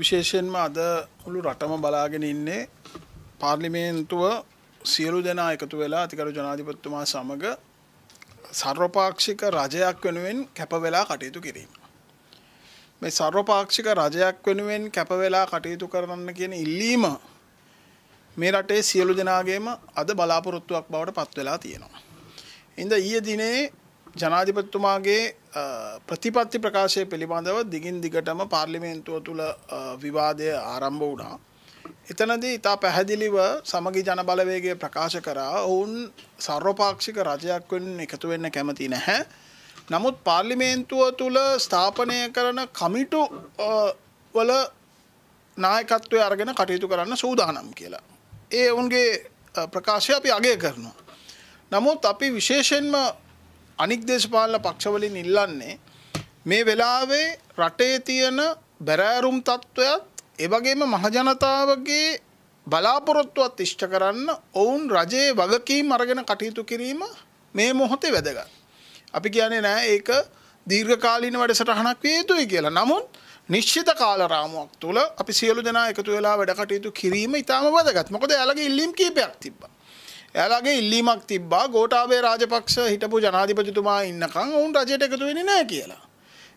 විශේෂයෙන්ම අද මුළු රටම බලාගෙන ඉන්නේ පාර්ලිමේන්තුව සියලු දෙනා එකතු වෙලා අතිකරු ජනාධිපතිතුමා සමග සර්වපාක්ෂික රජයක් වෙනුවෙන් කැප වෙලා කටයුතු කිරීම. මේ සර්වපාක්ෂික රජයක් වෙනුවෙන් කැප වෙලා කටයුතු කරන්න කියන ඉල්ලීම මේ රටේ සියලු දෙනාගේම අද බලාපොරොත්තුවක් බවට පත් වෙලා තියෙනවා. ඉඳ ඊයේ දිනේ ජනාධිපතිතුමාගේ ප්‍රතිපත්ති ප්‍රකාශය පිළිබඳව දිගින් දිගටම පාර්ලිමේන්තුව තුළ විවාදය ආරම්භ වුණා. එතනදී ඉතා පැහැදිලිව සමගි ජනබලවේගේ ප්‍රකාශ කරා ඔවුන් සර්වපාක්ෂික රජයක් වෙන් එකතු වෙන්න කැමති නැහැ. නමුත් පාර්ලිමේන්තුව තුළ ස්ථාපනය කරන කමිටු වල නායකත්වය අරගෙන කටයුතු කරන්න සූදානම් කියලා. ඒ ඔවුන්ගේ ප්‍රකාශය අපි අගය කරනවා. නමුත් අපි විශේෂෙන්ම අනික් දේශපාලන පක්ෂවලින් ඉල්ලන්නේ මේ වෙලාවේ රටේ තියෙන බැරෑරුම් තත්ත්වයත් එවගේම මහජනතාවගේ බලාපොරොත්තුවත් ඉෂ්ට කරන්න ඔවුන් රජයේ වගකීම් අරගෙන කටයුතු කිරීම මේ මොහොතේ වැදගත්. අපි කියන්නේ නෑ ඒක දීර්ඝකාලීන වැඩසටහනක් විය යුතුයි කියලා. නමුත් නිශ්චිත කාල රාමුවක් තුළ අපි සියලු දෙනා එකතු වෙලා වැඩ කටයුතු කිරීම ඉතාම වැදගත්. මොකද එයාලගේ ඉල්ලීම් කීපයක් තිබ්බා. එයාලගේ ඉල්ලීමක් තිබ්බා ගෝඨාභය රාජපක්ෂ හිටපු ජනාධිපතිතුමා ඉන්නකම් ඔවුන් රජයට එකතු වෙන්නේ නැහැ කියලා.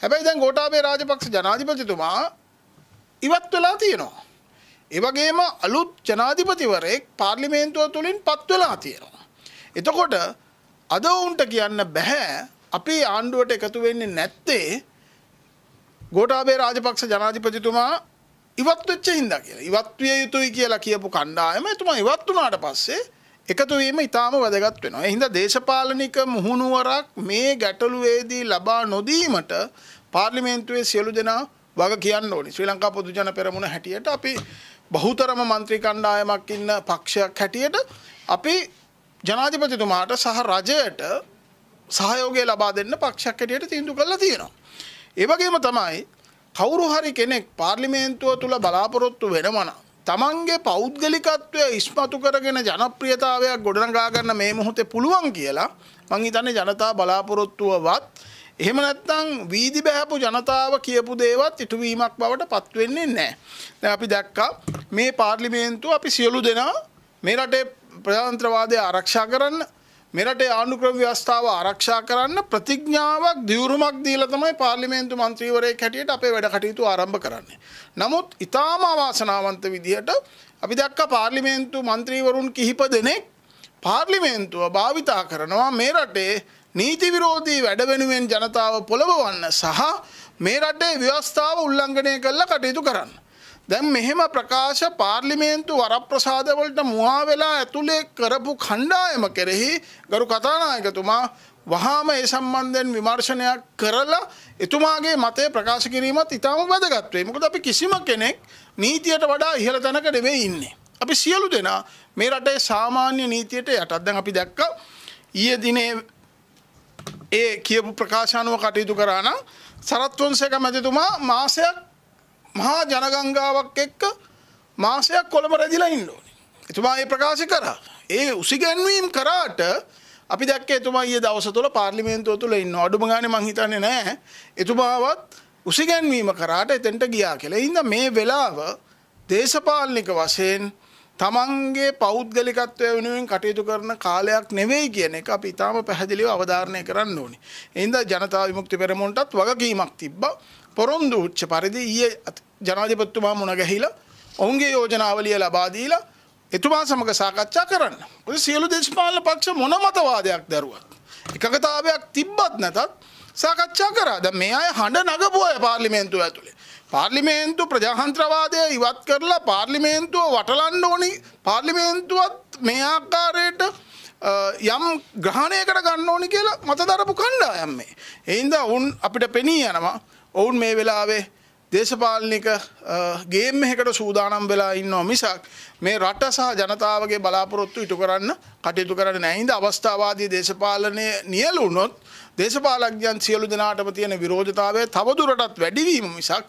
හැබැයි දැන් ගෝඨාභය රාජපක්ෂ ජනාධිපතිතුමා ඉවත් වෙලා තියෙනවා. ඒ වගේම අලුත් ජනාධිපතිවරයෙක් පාර්ලිමේන්තුව තුලින් පත් වෙලා තියෙනවා. එතකොට අද උන්ට කියන්න බෑ අපේ ආණ්ඩුවට එකතු වෙන්නේ නැත්තේ ගෝඨාභය රාජපක්ෂ ජනාධිපතිතුමා ඉවත් වෙච්ච හින්දා කියලා. ඉවත් විය යුතුයි කියලා කියපු කණ්ඩායම එතුමා ඉවත් වුණාට පස්සේ එකතුවීම ඉතාම වැදගත් වෙනවා. එහින්ද දේශපාලනික මුහුණුවරක් මේ ගැටලුවේදී ලබා නොදීමට පාර්ලිමේන්තුවේ සියලු දෙනා වග කියන්න ඕනි. ශ්‍රී ලංකා පොදු ජන පෙරමුණ හැටියට අපි බහුතරම മന്ത്രി කණ්ඩායමක් ඉන්න පක්ෂයක් හැටියට අපි ජනාධිපතිතුමාට සහ රජයට සහයෝගය ලබා දෙන්න පක්ෂයක් හැටියට තීන්දුව කරලා තියෙනවා. ඒ වගේම තමයි කවුරු හරි කෙනෙක් පාර්ලිමේන්තුව තුල බලාපොරොත්තු වෙනවා නම් තමන්ගේ පෞද්ගලිකත්වය ඉස්මතු කරගෙන ජනප්‍රියතාවයක් ගොඩනගා ගන්න මේ මොහොතේ පුළුවන් කියලා මං හිතන්නේ ජනතා බලාපොරොත්තුවවත් එහෙම නැත්නම් වීදි බෑපු ජනතාව කියපු දේවත් ඉටුවීමක් බවට පත් වෙන්නේ නැහැ. දැන් අපි දැක්කා මේ පාර්ලිමේන්තුව අපි සියලු දෙනා මේ රටේ ප්‍රජාතන්ත්‍රවාදය ආරක්ෂා කරන්න මෙරටේ ආණ්ඩුක්‍රම ව්‍යවස්ථාව ආරක්ෂා කරන්න ප්‍රතිඥාවක් දියුරුමක් දීලා තමයි පාර්ලිමේන්තු මන්ත්‍රීවරයෙක් හැටියට අපේ වැඩ කටයුතු ආරම්භ කරන්නේ. නමුත් ඊටාම අවාසනාවන්ත විදිහට අපි දැක්ක පාර්ලිමේන්තු මන්ත්‍රීවරුන් කිහිප දෙනෙක් පාර්ලිමේන්තුව භාවිතා කරනවා මේ රටේ නීති විරෝධී වැඩ වෙනුවෙන් ජනතාව පොළඹවන්න සහ මේ රටේ ව්‍යවස්ථාව උල්ලංඝනය කරලා කටයුතු කරන්න. දැන් මෙහෙම ප්‍රකාශ පාර්ලිමේන්තු වරප්‍රසාදවලට මුවා වෙලා ඇතුලේ කරපු කණ්ඩායම කෙරෙහි ගරු කතානායකතුමා වහාම ඒ සම්බන්ධයෙන් විමර්ශනයක් කරලා එතුමාගේ මතය ප්‍රකාශ කිරීමත් ඉතාම වැදගත් වෙයි. මොකද අපි කිසිම කෙනෙක් නීතියට වඩා ඉහළ තැනක නෙවෙයි ඉන්නේ. අපි සියලු දෙනා මේ රටේ සාමාන්‍ය නීතියට යටත් දැන් අපි දැක්ක ඊයේ දිනේ ඒ කියපු ප්‍රකාශ අනුව කටයුතු කරා නම් සරත් වංශක මැතිතුමා මාසයක් මහා ජනගංගාවක් එක්ක මාසයක් කොළඹ රැඳිලා ඉන්න ඕනේ. එතුමා ඒ ප්‍රකාශ කරා. ඒ උසිගැන්වීම් කරාට අපි දැක්කේ එතුමා ඊයේ දවස තුල පාර්ලිමේන්තුව තුල ඉන්න අඩුම ගානේ මං හිතන්නේ නැහැ. එතුමාවත් උසිගැන්වීම කරාට එතෙන්ට ගියා කියලා. ඒ මේ වෙලාව දේශපාලනික වශයෙන් තමන්ගේ පෞද්ගලිකත්වය වෙනුවෙන් කටයුතු කරන කාලයක් නෙවෙයි කියන එක අපි ඉතාම පැහැදිලිව අවධාරණය කරන්න ඕනි. එහින්දා ජනතා විමුක්ති පෙරමුණටත් වගකීමක් තිබ්බා. පොරොන්දු උච්ච පරිදි ඊයේ ජනාධිපතිතුමා මුණ ගැහිලා ඔවුන්ගේ යෝජනාවලිය ලබා දීලා එතුමා සමග සාකච්ඡා කරන්න. ඔය සියලු දේශපාලන පක්ෂ මොන මතවාදයක් දරුවත් එකඟතාවයක් තිබ්බත් නැතත් සාකච්ඡා කරා. දැන් මේ අය හඬ නගපු අය පාර්ලිමේන්තුව ඇතුලේ. පාර්ලිමේන්තු ප්‍රජාතන්ත්‍රවාදය ඉවත් කරලා පාර්ලිමේන්තුව වටලන්න ඕනි. පාර්ලිමේන්තුවත් මේ ආකාරයට යම් ග්‍රහණයකට ගන්න ඕනි කියලා මත දරපු කණ්ඩායම් මේ. ඒ හින්දා උන් අපිට පෙනී යනවා ඔවුන් මේ වෙලාවේ දේශපාලනික ගේම් එකකට සූදානම් වෙලා ඉන්නවා මිසක් මේ රට සහ ජනතාවගේ බලාපොරොත්තු ඉටු කරන්න කටයුතු කරන්නේ නැහැ. ඉඳ අවස්ථාවාදී දේශපාලනය නියැලු වුණොත් දේශපාලඥයන් සියලු දෙනාටම තියෙන විරෝධතාවය තවදුරටත් වැඩිවීම මිසක්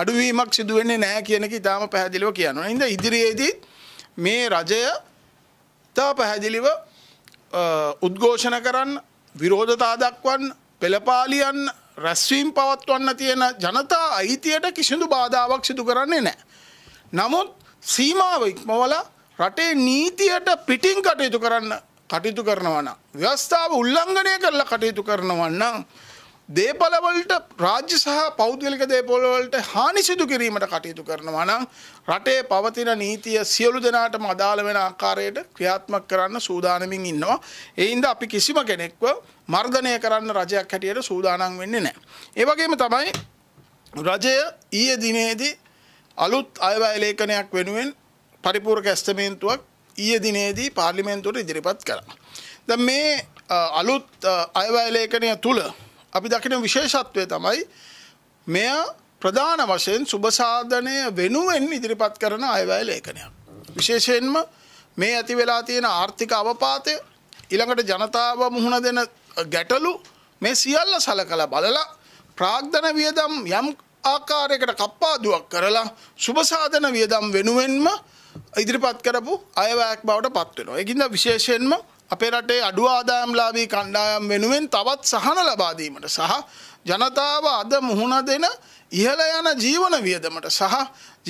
අඩුවීමක් සිදු වෙන්නේ නැහැ කියන එක ඉතාම පැහැදිලිව කියනවා. ඉඳ ඉදිරියේදී මේ රජය තා පැහැදිලිව උද්ඝෝෂණ කරන්න විරෝධතා දක්වන්න පෙළපාලියන්න රැස්වීම් පවත්වන්න තියෙන ජනතා අයිතියට කිසිදු බාධාවක් සිදු කරන්නේ නෑ. නමුත් සීමාව ඉක්මවල රටේ නීතියට පිටින් කටයුතු කරන්න කටයුතු කරනවන. ව්‍යවස්ථාව උල්ලංඝනය කරලා කටයුතු කරනවන්නම්. දේපලවලට රාජ්‍ය සහ පෞද්ගලික දේපොලවලට හානි සිදු කිරීමට කටයුතු කරනවා නම් රටේ පවතින නීතිය සියලු දෙනාටම අදාළ වෙන ආකාරයට ක්‍රියාත්මක කරන්න සූදානමින් ඉන්නවා. ඒ හින්දා අපි කිසිම කෙනෙක්ව මර්ධනය කරන්න රජයක් හැටියට සූදානම් වෙන්නේ නැහැ. ඒ වගේම තමයි රජය ඊයේ දිනේදී අලුත් අයවැය ලේඛනයක් වෙනුවෙන් පරිපූර්ණ ඇස්තමේන්තුවක් ඊයේ දිනේදී පාර්ලිමේන්තුවට ඉදිරිපත් කළා. දැන් මේ අලුත් අයවැය ලේඛනය තුල අපි දකින විශේෂත්වය තමයි මෙය ප්‍රධාන වශයෙන් සුබසාධනය වෙනුවෙන් ඉදිරිපත් කරන අයවැය ලේඛනයක්. විශේෂයෙන්ම මේ ඇති වෙලා තියෙන ආර්ථික අවපාතය ඊළඟට ජනතාව මුහුණ දෙන ගැටලු මේ සියල්ල සලකලා බලලා ප්‍රාග්ධන වියදම් යම් ආකාරයකට කප්පාදුවක් කරලා සුබසාධන වියදම් වෙනුවෙන්ම ඉදිරිපත් කරපු අයවැයක් බවට පත් වෙනවා. ඒකින්ද විශේෂයෙන්ම අපේ රටේ අඩු ආදායම්ලාභී කණ්ඩායම් වෙනුවෙන් තවත් සහන ලබා දීමට සහ ජනතාව අද මුහුණ දෙන ඉහළ යන ජීවන වියදමට සහ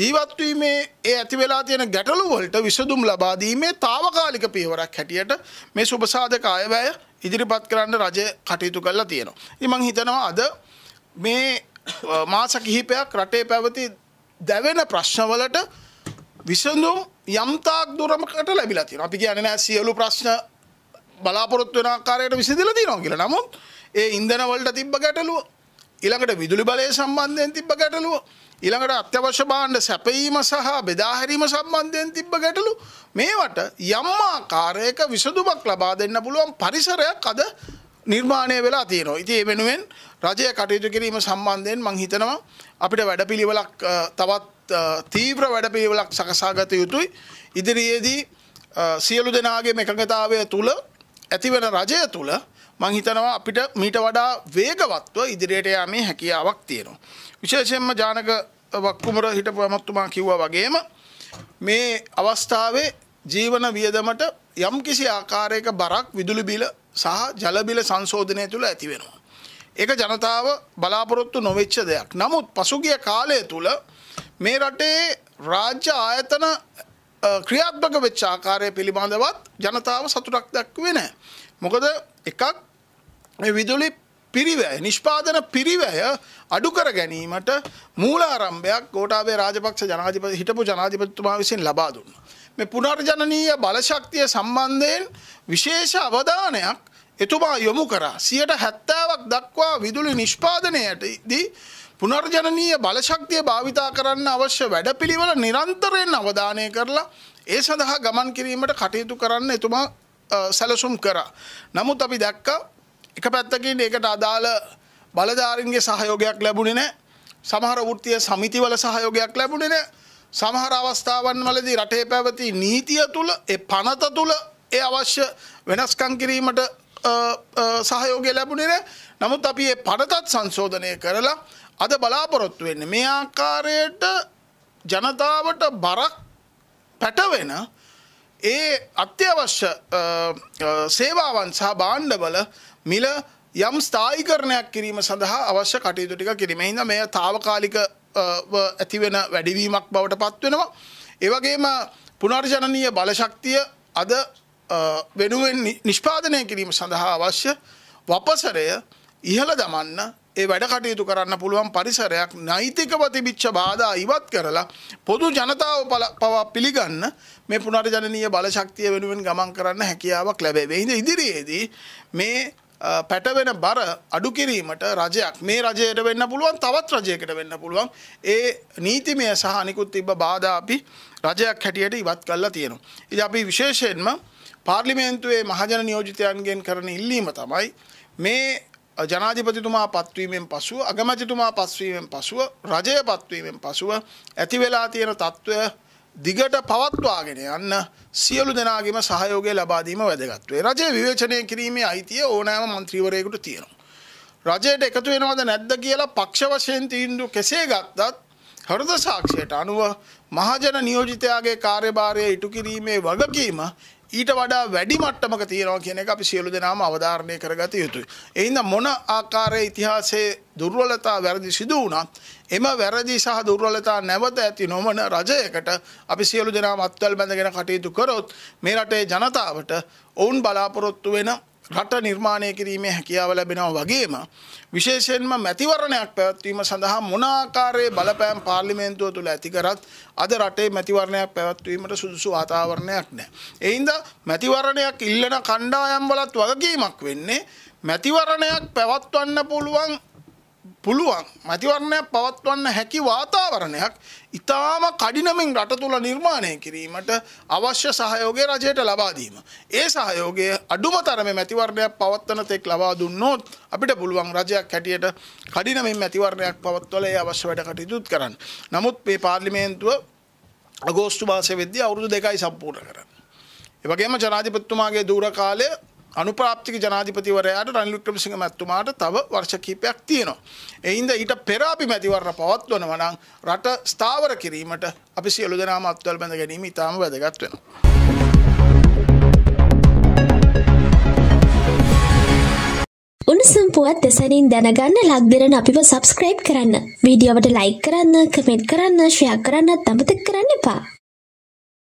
ජීවත්වීමේ ඒ ඇති වෙලා තියෙන ගැටලු වලට විසඳුම් ලබා දීමේ తాවකාලික පියවරක් හැටියට මේ සුබසාධක අයවැය ඉදිරිපත් කරන්න රජය කටයුතු කරලා තියෙනවා. ඉතින් මම හිතනවා අද මේ මාස කිහිපයක් රටේ පැවති දැවෙන ප්‍රශ්නවලට විසඳුම් යම්තාක් දුරමකට ලැබිලා තියෙනවා. අපි කියන්නේ නෑ සියලු ප්‍රශ්න බලාපොරොත්තු වෙන ආකාරයට විසඳලා තියෙනවා කියලා. නමුත් ඒ ඉන්ධන වලට තිබ්බ ගැටලුව ඊළඟට විදුලි බලය සම්බන්ධයෙන් තිබ්බ ගැටලුව ඊළඟට අත්‍යවශ්‍ය භාණ්ඩ සැපයීම සහ බෙදා හැරීම සම්බන්ධයෙන් තිබ්බ ගැටලු මේවට යම් ආකාරයක විසඳුමක් ලබා දෙන්න පුළුවන් පරිසරයක් අද නිර්මාණය වෙලා තියෙනවා. ඉතින් ඒ වෙනුවෙන් රජය කටයුතු කිරීම සම්බන්ධයෙන් මම හිතනවා අපිට වැඩපිළිවෙලක් තවත් තීව්‍ර වැඩපිළිවෙලක් සකසා ගත යුතුයි. ඉදිරියේදී සියලු දෙනාගේ එකඟතාවය තුළ ඇතිවන රජය තුළ මං හිතනවා අපිට මීට වඩා වේගවත්ව ඉදිරියට යාමේ හැකියාවක් තියෙනවා. විශේෂයෙන්ම ජානක වක්කුමර හිටපු ඇමතුමා කිව්වා වගේම මේ අවස්ථාවේ ජීවන වියදමට යම් කිසි ආකාරයක බරක් විදුලි බිල සහ ජල බිල සංශෝධනය තුළ ඇති වෙනවා. ඒක ජනතාව බලාපොරොත්තු නොවෙච්ච දෙයක්. නමුත් පසුගිය කාලය තුළ මේ රටේ රාජ්‍ය ආයතන ක්‍රියාත්මක වෙච්ච ආකාරය පිළිබඳවත් ජනතාව සතුටක් දක්වේ නැහැ. මොකද එකක් විදුලි පිරිවැය නිෂ්පාදන පිරිවැය අඩු කර ගැනීමට මූලාරම්භයක් ගෝඨාභය රාජපක්ෂ ජනාධිපති හිටපු ජනාධිපතිතුමා විසින් ලබා දුන්නා. මේ පුනර්ජනනීය බලශක්තිය සම්බන්ධයෙන් විශේෂ අවධානයක් එතුමා යොමු කරා. 70%ක් දක්වා විදුලි නිෂ්පාදනයටදී පුනර්ජනනීය බලශක්තිය භාවිතා කරන්න අවශ්‍ය වැඩපිළිවෙල නිරන්තරයෙන් අවධානය කරලා ඒ සඳහා ගමන් කිරීමට කටයුතු කරන්න එතුමා සැලසුම් කරා. නමුත් අපි දැක්ක එක පැත්තකින් ඒකට අදාළ බලධාරීන්ගේ සහයෝගයක් ලැබුණේ නැහැ. සමහර වෘත්තීය සමිතිවල සහයෝගයක් ලැබුණේ නැහැ. සමහර අවස්ථාවන් වලදී රටේ පැවති නීතිය තුල ඒ පනත තුල ඒ අවශ්‍ය වෙනස්කම් කිරීමට සහයෝගය ලැබුණේ නැහැ. නමුත් අපි ඒ පඩතත් සංශෝධනය කරලා අද බලාපොරොත්තු වෙන්න මේ ආකාරයට ජනතාවට බරක් පැටවෙන ඒ අත්‍යවශ්‍ය සේවාවන් සහ බාණ්ඩවල මිල යම් ස්ථායිකරණයක් කිරීම සඳහා අවශ්‍ය කටයුතු ටික කිරීම. හින්දා මේ తాවකාලික ඇතිවෙන වැඩිවීමක් බවට පත්වෙනවා. ඒ වගේම පුනර්ජනනීය බලශක්තිය අද වෙනුවෙන් නිෂ්පාදනය කිරීම සඳහා අවශ්‍ය වපසරය ඉහළ දමන්න ඒ වැඩ කටයුතු කරන්න පුළුවන් පරිසරයක් නෛතිකව තිබිච්ච බාධා ඉවත් කරලා පොදු ජනතාව පවා පිළිගන්න මේ පුනර්ජනනීය බලශක්තිය වෙනුවෙන් ගමන් කරන්න හැකියාවක් ලැබේ. එහෙනම් ඉදිරියේදී මේ පැටවෙන බර අඩු කිරීමට රජයක් මේ රජයට වෙන්න පුළුවන් තවත් රජයකට වෙන්න පුළුවන් ඒ නීතිමය සහ අනිකුත් තිබ්බ බාධා අපි රජයක් හැටියට ඉවත් කරලා තියෙනවා. ඉතින් අපි විශේෂයෙන්ම පාර්ලිමේන්තුවේ මහජන නියෝජිතයන්ගෙන් කරන ඉල්ලීම තමයි මේ ජනාධිපතිතුමා පත්වීමෙන් පසුව අගමැතිතුමා පස්වීමෙන් පසුව රජය පත්වීමෙන් පසුව ඇති වෙලා තියෙන තත්ත්වය දිගට පවත්වාගෙන යන්න සියලු දෙනාගේම සහයෝගය ලබාදීම වැදගත්වේ රජය විවේචනය කිරීමේ අයිතිය ඕනෑම මන්ත්‍රීවරයෙකුට තියෙනවා. රජයට එකතු වෙනවද නැද්ද කියලා පක්ෂ වශයෙන් තීන්දුව කෙසේ ගත්තත් හෘද සාක්ෂයට අනුව මහජන නියෝජිතයාගේ කාර්යභාරය ඉටු කිරීමේ වගකීම ඊට වඩා වැඩි මට්ටමක තියෙනවා කියන එක අපි සියලු දෙනාම අවධාරණය කරගත යුතුයි. එහිඳ මොන ආකාරයේ ඉතිහාසයේ දුර්වලතා වැරදි සිදු වුණත් එම වැරදි සහ දුර්වලතා නැවත ඇති නොවන රජයකට අපි සියලු දෙනාම අත්වල් බැඳගෙන කටයුතු කරොත් මේ රටේ ජනතාවට ඔවුන් බලාපොරොත්තු වෙන රට නිර්මාණය කිරීමේ හැකියාව ලැබෙනවා වගේම විශේෂයෙන්ම මැතිවරණයක් පැවැත්වීම සඳහා මොන ආකාරයේ බලපෑම් පාර්ලිමේන්තුව තුළ ඇති කරත් අද රටේ මැතිවරණයක් පැවැත්වීමට සුදුසු වාතාවරණයක් නැහැ. ඒ හින්දා මැතිවරණයක් ඉල්ලන කණ්ඩායම් වලත් වගකීමක් වෙන්නේ මැතිවරණයක් පැවැත්වන්න පුළුවන් පුළුවන් මැතිවරණයක් පවත්වන්න හැකි වාතාවරණයක් ඉතාම කඩිනමින් රට තුළ නිර්මාණය කිරීමට අවශ්‍ය සහයෝගය රජයට ලබාදීම. ඒ සහයෝගයේ අඩුම තරම මැතිවරණයක් පවත්වන තෙක් ලබා දුන්නොත් අපිට පුළුවන් රජයක් හැටියට කඩිනමින් මැතිවරණයක් පවත්වල ඒ අවශ්‍ය වැඩ කටයුතුත් කරන්න. නමුත් මේ පාර්ලිමේන්තුව අගෝස්තු මාසය වෙද්දී අවුරුදු දෙකයි සම්පූර්ණ කරන්න. ඒ වගේම ජනාධිපතිතුමාගේ දුර කාලය අනුපාප්තික ජනාධිපතිවරයාට රනිල් වික්‍රමසිංහ මැතිතුමාට තව වර්ෂ කිහිපයක් තියෙනවා. එයින්ද ඊට පෙර අපි මැතිවරණ පවත්වනවා නම් රට ස්ථාවර කිරීමට අපි සියලු දෙනාම අත්වල බැඳ ගැනීම ඉතාම වැදගත් වෙනවා. උණුසුම් පුවත් දෙසැනින් දැනගන්න ලක්දෙරන අපිව සබස්ක්‍රයිබ් කරන්න. වීඩියෝවට ලයික් කරන්න, කමෙන්ට් කරන්න, ශ්‍රයක් කරන්නත් අමතක කරන්න එපා.